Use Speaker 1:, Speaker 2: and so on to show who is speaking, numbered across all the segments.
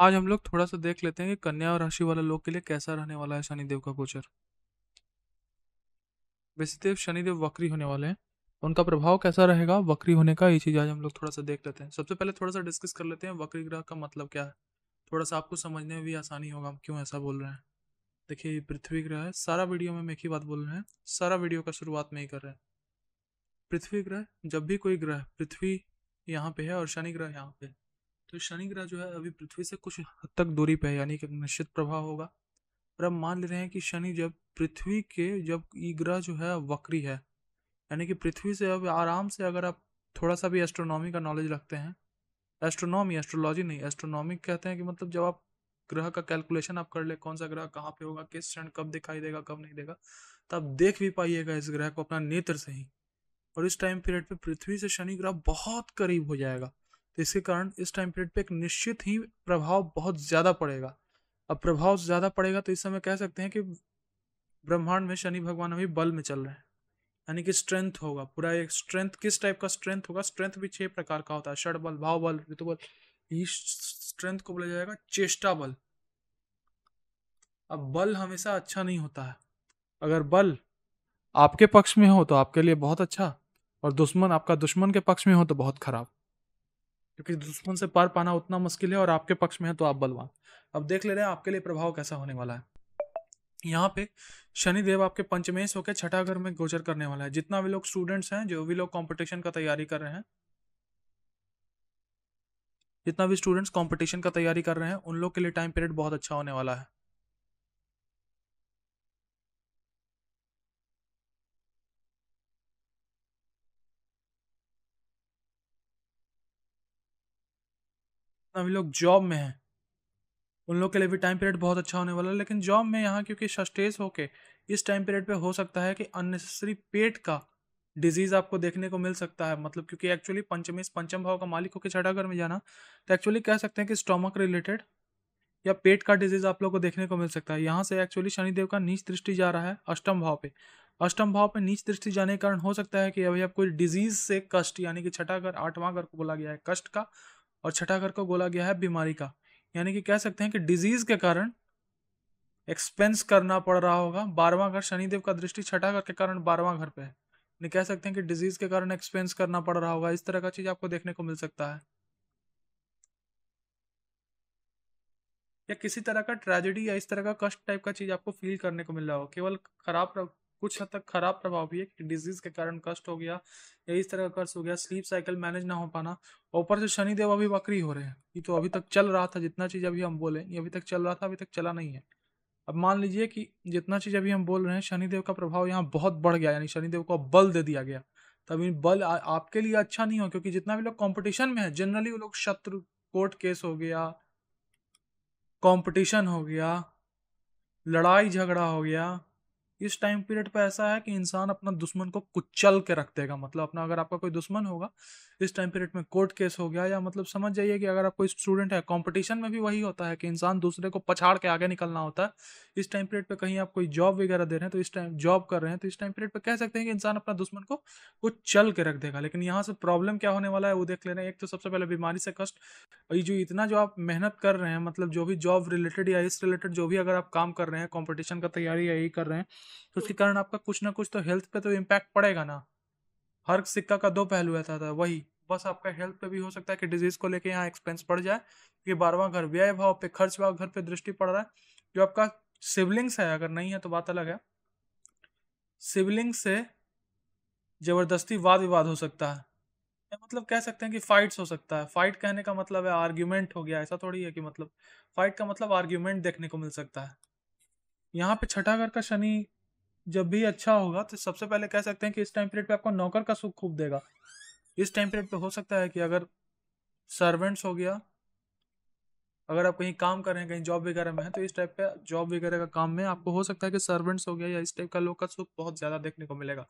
Speaker 1: आज हम लोग थोड़ा सा देख लेते हैं कि कन्या और राशि वाले लोग के लिए कैसा रहने वाला है शनिदेव का गोचर वैसे तो शनिदेव वक्री होने वाले हैं उनका प्रभाव कैसा रहेगा वक्री होने का ये चीज़ आज हम लोग थोड़ा सा देख लेते हैं सबसे पहले थोड़ा सा डिस्कस कर लेते हैं वक्री ग्रह का मतलब क्या है थोड़ा सा आपको समझने में भी आसानी होगा हम क्यों ऐसा बोल रहे हैं देखिए पृथ्वी ग्रह है सारा वीडियो में हम एक ही बात बोल रहे हैं सारा वीडियो का शुरुआत में ही कर रहे हैं पृथ्वी ग्रह जब भी कोई ग्रह पृथ्वी यहाँ पे है और शनि ग्रह यहाँ पे है तो शनि ग्रह जो है अभी पृथ्वी से कुछ हद तक दूरी पे है यानी कि निश्चित प्रभाव होगा और अब मान ले रहे हैं कि शनि जब पृथ्वी के जब ई ग्रह जो है वक्री है यानी कि पृथ्वी से अब आराम से अगर आप थोड़ा सा भी एस्ट्रोनॉमी का नॉलेज रखते हैं एस्ट्रोनॉमी एस्ट्रोलॉजी नहीं एस्ट्रोनॉमी कहते हैं कि मतलब जब आप ग्रह का कैलकुलेशन आप कर ले कौन सा ग्रह कहाँ पे होगा किस क्षण कब दिखाई देगा कब नहीं देगा तो आप देख भी पाइएगा इस ग्रह को अपना नेत्र से ही और इस टाइम पीरियड पे पृथ्वी से शनि ग्रह बहुत करीब हो जाएगा इसके कारण इस टाइम पीरियड पे एक निश्चित ही प्रभाव बहुत ज़्यादा पड़ेगा अब प्रभाव ज़्यादा पड़ेगा तो इस समय कह सकते हैं कि ब्रह्मांड में शनि भगवान अभी बल में चल रहे हैं यानी कि स्ट्रेंथ होगा पूरा एक स्ट्रेंथ किस टाइप का स्ट्रेंथ होगा स्ट्रेंथ भी छह प्रकार का होता है षड बल भाव बल ऋतु बल इस स्ट्रेंथ को बोला जाएगा चेष्टा बल अब बल हमेशा अच्छा नहीं होता है अगर बल आपके पक्ष में हो तो आपके लिए बहुत अच्छा और दुश्मन आपका दुश्मन के पक्ष में हो तो बहुत खराब क्योंकि दुश्मन से पार पाना उतना मुश्किल है और आपके पक्ष में है तो आप बलवान अब देख ले रहे हैं आपके लिए प्रभाव कैसा होने वाला है यहाँ पे शनि देव आपके पंचमेश होकर छठा घर में गोचर करने वाला है जितना भी लोग स्टूडेंट्स हैं जो भी लोग कंपटीशन का तैयारी कर रहे हैं जितना भी स्टूडेंट्स कंपटीशन का तैयारी कर रहे हैं उन लोग के लिए टाइम पीरियड बहुत अच्छा होने वाला है अभी लोग जॉब में हैं उन लोग के लिए भी टाइम पीरियड बहुत अच्छा होने वाला है लेकिन जॉब में यहाँ क्योंकि सस्टेज होके इस टाइम पीरियड पे हो सकता है कि अननेसेसरी पेट का डिजीज आपको देखने को मिल सकता है मतलब क्योंकि एक्चुअली पंचमी पंचम भाव का मालिक होकर छठा घर में जाना तो एक्चुअली कह सकते हैं कि स्टोमक रिलेटेड या पेट का डिजीज आप लोग को देखने को मिल सकता है यहाँ से एक्चुअली शनिदेव का नीच दृष्टि जा रहा है अष्टम भाव पे अष्टम भाव पे नीच दृष्टि जाने के कारण हो सकता है कि अभी आप कोई डिजीज से कष्ट यानी कि छठा घर आठवां घर को बोला गया है कष्ट का और छठा घर को बोला गया है बीमारी का यानी कि कह सकते हैं कि डिजीज के कारण एक्सपेंस करना पड़ रहा होगा बारहवां घर शनिदेव का दृष्टि छठा घर के कारण बारहवां घर पे है यानी कह सकते हैं कि डिजीज के कारण एक्सपेंस करना पड़ रहा होगा इस तरह का चीज आपको देखने को मिल सकता है या किसी तरह का ट्रेजेडी या इस तरह का कष्ट टाइप का चीज आपको फील करने को मिल रहा हो केवल खराब कुछ हद तक खराब प्रभाव भी है कि डिजीज के कारण कष्ट हो गया या इस तरह का कष्ट हो गया स्लीप साइकिल मैनेज ना हो पाना ऊपर से शनिदेव अभी वक्री हो रहे हैं ये तो अभी तक चल रहा था जितना चीज़ अभी हम बोले ये अभी तक चल रहा था अभी तक चला नहीं है अब मान लीजिए कि जितना चीज़ अभी हम बोल रहे हैं शनिदेव का प्रभाव यहाँ बहुत बढ़ गया यानी शनिदेव को बल दे दिया गया तभी बल आ, आपके लिए अच्छा नहीं हो क्योंकि जितना भी लोग कंपटीशन में है जनरली वो लोग शत्रु कोर्ट केस हो गया कंपटीशन हो गया लड़ाई झगड़ा हो गया इस टाइम पीरियड पे ऐसा है कि इंसान अपना दुश्मन को कुचल के रख देगा मतलब अपना अगर आपका कोई दुश्मन होगा इस टाइम पीरियड में कोर्ट केस हो गया या मतलब समझ जाइए कि अगर आप कोई स्टूडेंट है कंपटीशन में भी वही होता है कि इंसान दूसरे को पछाड़ के आगे निकलना होता है इस टाइम पीरियड पर कहीं आप कोई जॉब वगैरह दे रहे हैं तो इस टाइम जॉब कर रहे हैं तो इस टाइम पीरियड पर कह सकते हैं कि इंसान अपना दुश्मन को कुचल के रख देगा लेकिन यहाँ से प्रॉब्लम क्या होने वाला है वो देख ले रहे हैं एक तो सबसे पहले बीमारी से कष्ट ये जो इतना जो आप मेहनत कर रहे हैं मतलब जो भी जॉब रिलेटेड या इस रिलेटेड जो भी अगर आप काम कर रहे हैं कॉम्पिटिशन का तैयारी यही कर रहे हैं तो उसके हम्म। कारण आपका कुछ ना कुछ तो हेल्थ पे तो इम्पैक्ट पड़ेगा ना हर सिक्का का दो पहलू रहता था वही बस आपका हेल्थ पे भी हो सकता है कि डिजीज को लेके यहाँ एक्सपेंस पड़ जाए क्योंकि बारवा घर व्यय भाव पे खर्च भाव घर पे दृष्टि पड़ रहा है जो आपका सिबलिंग्स है अगर नहीं है तो बात अलग है सिबलिंग्स से जबरदस्ती वाद विवाद हो सकता है मतलब कह सकते हैं कि फाइट्स हो सकता है फाइट कहने का मतलब है आर्ग्यूमेंट हो गया ऐसा थोड़ी है कि मतलब फाइट का मतलब आर्ग्यूमेंट देखने को मिल सकता है यहाँ पे छठा घर का शनि जब भी अच्छा होगा तो सबसे पहले कह सकते हैं कि इस टाइम पीरियड पे आपको नौकर का सुख खूब देगा इस टाइम पीरियड पे हो सकता है कि अगर सर्वेंट्स हो गया अगर आप कहीं काम कर रहे हैं कहीं जॉब वगैरह में है तो इस टाइप का जॉब वगैरह का काम में आपको हो सकता है कि सर्वेंट्स हो गया या इस टाइप का लोग का सुख बहुत ज़्यादा देखने को मिलेगा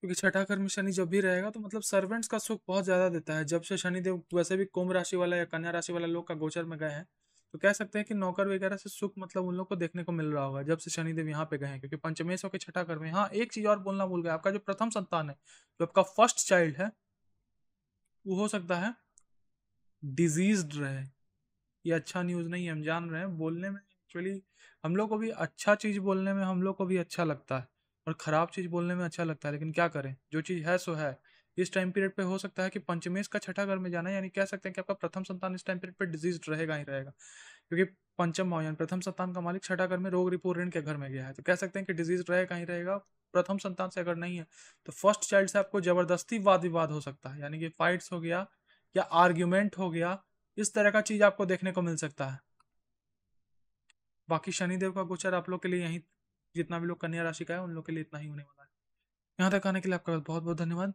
Speaker 1: क्योंकि छठा कर्म शनि जब भी रहेगा तो मतलब सर्वेंट्स का सुख बहुत ज़्यादा देता है जब से शनिदेव वैसे भी कुंभ राशि वाला या कन्या राशि वाला लोग का गोचर में गए हैं तो कह सकते हैं कि नौकर वगैरह से सुख मतलब उन लोग को देखने को मिल रहा होगा जब से शनिदेव यहाँ पे गए हैं क्योंकि पंचमेश के छठा कर में हाँ एक चीज और बोलना भूल गया आपका जो प्रथम संतान है जो आपका फर्स्ट चाइल्ड है वो हो सकता है डिजीज रहे ये अच्छा न्यूज नहीं है हम जान रहे हैं बोलने में एक्चुअली हम लोग को भी अच्छा चीज बोलने में हम लोग को भी अच्छा लगता है और खराब चीज बोलने में अच्छा लगता है लेकिन क्या करें जो चीज है सो है इस टाइम पीरियड पे हो सकता है कि पंचमेश का छठा घर में जाना यानी कह सकते हैं कि आपका प्रथम संतान इस टाइम पीरियड पे डिजीज रहेगा ही रहेगा क्योंकि पंचम भाव यानी प्रथम संतान का मालिक छठा घर में रोग रिपो ऋण के घर में गया है तो कह सकते हैं कि डिजीज रहेगा ही रहेगा प्रथम संतान से अगर नहीं है तो फर्स्ट चाइल्ड से आपको जबरदस्ती वाद विवाद हो सकता है यानी कि फाइट्स हो गया या आर्ग्यूमेंट हो गया इस तरह का चीज आपको देखने को मिल सकता है बाकी शनिदेव का गोचर आप लोग के लिए यही जितना भी लोग कन्या राशि का है उन लोग के लिए इतना ही होने वाला है यहाँ तक आने के लिए आपका बहुत बहुत धन्यवाद